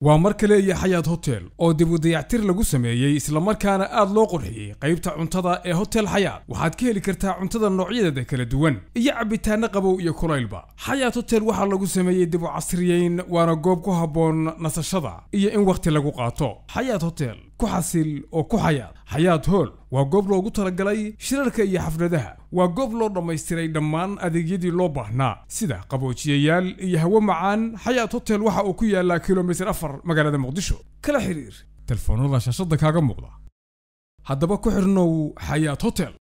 waa mar kale iyo xayaad hotel oo dib u dayactir lagu sameeyey islamarkaana aad loo qurxiyey qaybta cuntada ee hotel xayaad waxaad ka heli kartaa cuntada noocyadeeda kala duwan iyo cabitaana qabow iyo kulaylba xayaad hotel waxaa lagu sameeyey dib u casriyeyn waana goob ku habboon nasashada iyo in wakhti lagu qaato xayaad hotel ku xasil oo ku xayaad xayaad hool waa goob loogu talagalay shirarka iyo xafladaha waa goob loo dhammaystiray dhammaan adeegyadii loo baahnaa sida qaboojiyayaal iyo hawo macaan xayaad hotel waxa uu ku yaallaa kilomitir afar magaalada muqdisho kala xidhiir telefoonada shaashadda kaaga muuqda haddaba ku xidhnow xayaad hotel